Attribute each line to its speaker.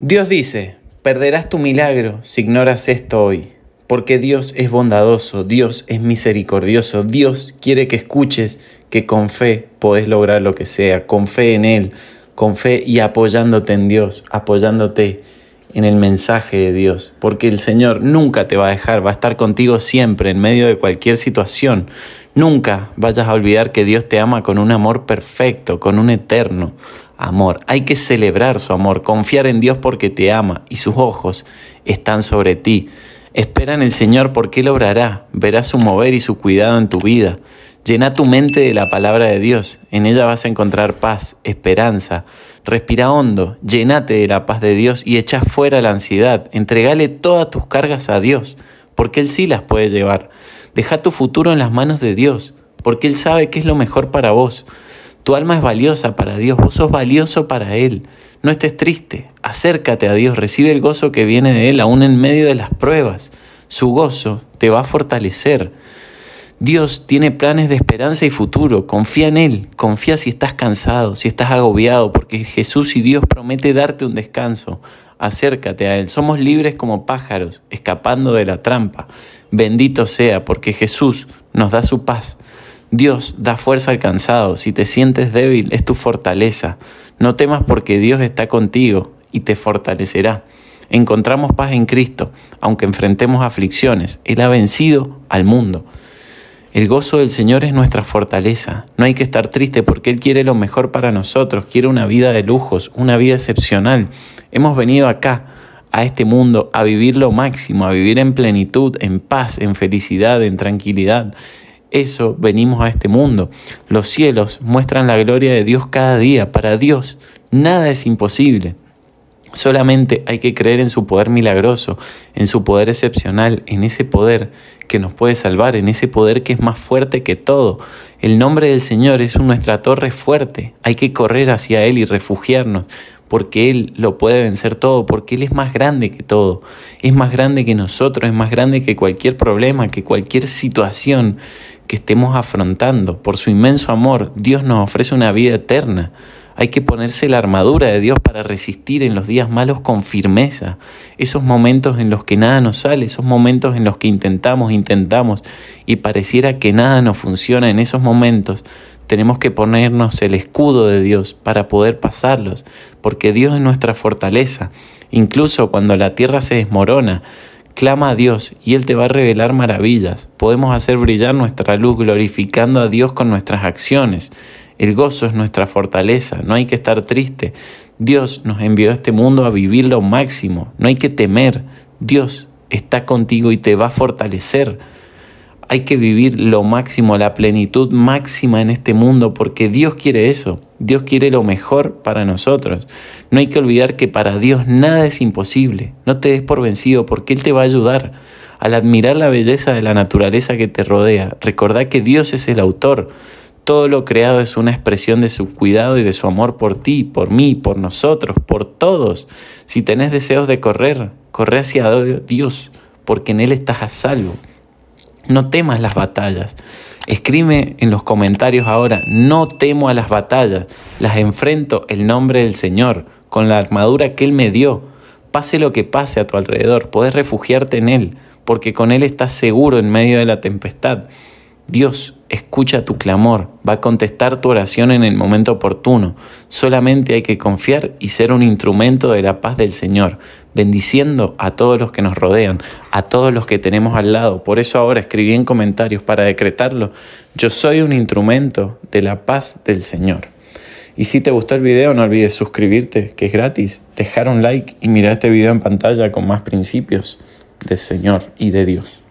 Speaker 1: Dios dice, perderás tu milagro si ignoras esto hoy, porque Dios es bondadoso, Dios es misericordioso, Dios quiere que escuches que con fe podés lograr lo que sea, con fe en Él, con fe y apoyándote en Dios, apoyándote en el mensaje de Dios, porque el Señor nunca te va a dejar, va a estar contigo siempre en medio de cualquier situación. Nunca vayas a olvidar que Dios te ama con un amor perfecto, con un eterno amor. Hay que celebrar su amor, confiar en Dios porque te ama y sus ojos están sobre ti. Espera en el Señor porque Él obrará, verás su mover y su cuidado en tu vida. Llena tu mente de la palabra de Dios, en ella vas a encontrar paz, esperanza. Respira hondo, llénate de la paz de Dios y echa fuera la ansiedad. Entregale todas tus cargas a Dios, porque Él sí las puede llevar. Deja tu futuro en las manos de Dios, porque Él sabe que es lo mejor para vos. Tu alma es valiosa para Dios, vos sos valioso para Él. No estés triste, acércate a Dios, recibe el gozo que viene de Él, aún en medio de las pruebas. Su gozo te va a fortalecer. Dios tiene planes de esperanza y futuro. Confía en Él, confía si estás cansado, si estás agobiado, porque Jesús y Dios promete darte un descanso. Acércate a Él. Somos libres como pájaros, escapando de la trampa. Bendito sea, porque Jesús nos da su paz. Dios da fuerza al cansado, si te sientes débil es tu fortaleza. No temas porque Dios está contigo y te fortalecerá. Encontramos paz en Cristo, aunque enfrentemos aflicciones. Él ha vencido al mundo. El gozo del Señor es nuestra fortaleza. No hay que estar triste porque Él quiere lo mejor para nosotros, quiere una vida de lujos, una vida excepcional. Hemos venido acá, a este mundo, a vivir lo máximo, a vivir en plenitud, en paz, en felicidad, en tranquilidad eso venimos a este mundo. Los cielos muestran la gloria de Dios cada día. Para Dios nada es imposible. Solamente hay que creer en su poder milagroso, en su poder excepcional, en ese poder que nos puede salvar, en ese poder que es más fuerte que todo. El nombre del Señor es nuestra torre fuerte. Hay que correr hacia Él y refugiarnos, porque Él lo puede vencer todo, porque Él es más grande que todo. Es más grande que nosotros, es más grande que cualquier problema, que cualquier situación que estemos afrontando. Por su inmenso amor, Dios nos ofrece una vida eterna. Hay que ponerse la armadura de Dios para resistir en los días malos con firmeza. Esos momentos en los que nada nos sale, esos momentos en los que intentamos, intentamos y pareciera que nada nos funciona en esos momentos, tenemos que ponernos el escudo de Dios para poder pasarlos, porque Dios es nuestra fortaleza. Incluso cuando la tierra se desmorona, Clama a Dios y Él te va a revelar maravillas. Podemos hacer brillar nuestra luz glorificando a Dios con nuestras acciones. El gozo es nuestra fortaleza, no hay que estar triste. Dios nos envió a este mundo a vivir lo máximo, no hay que temer. Dios está contigo y te va a fortalecer. Hay que vivir lo máximo, la plenitud máxima en este mundo, porque Dios quiere eso. Dios quiere lo mejor para nosotros. No hay que olvidar que para Dios nada es imposible. No te des por vencido porque Él te va a ayudar. Al admirar la belleza de la naturaleza que te rodea, recordá que Dios es el autor. Todo lo creado es una expresión de su cuidado y de su amor por ti, por mí, por nosotros, por todos. Si tenés deseos de correr, corre hacia Dios, porque en Él estás a salvo. No temas las batallas. Escribe en los comentarios ahora, no temo a las batallas, las enfrento el nombre del Señor, con la armadura que Él me dio. Pase lo que pase a tu alrededor, podés refugiarte en Él, porque con Él estás seguro en medio de la tempestad. Dios escucha tu clamor, va a contestar tu oración en el momento oportuno. Solamente hay que confiar y ser un instrumento de la paz del Señor, bendiciendo a todos los que nos rodean, a todos los que tenemos al lado. Por eso ahora escribí en comentarios para decretarlo, yo soy un instrumento de la paz del Señor. Y si te gustó el video, no olvides suscribirte, que es gratis, dejar un like y mirar este video en pantalla con más principios del Señor y de Dios.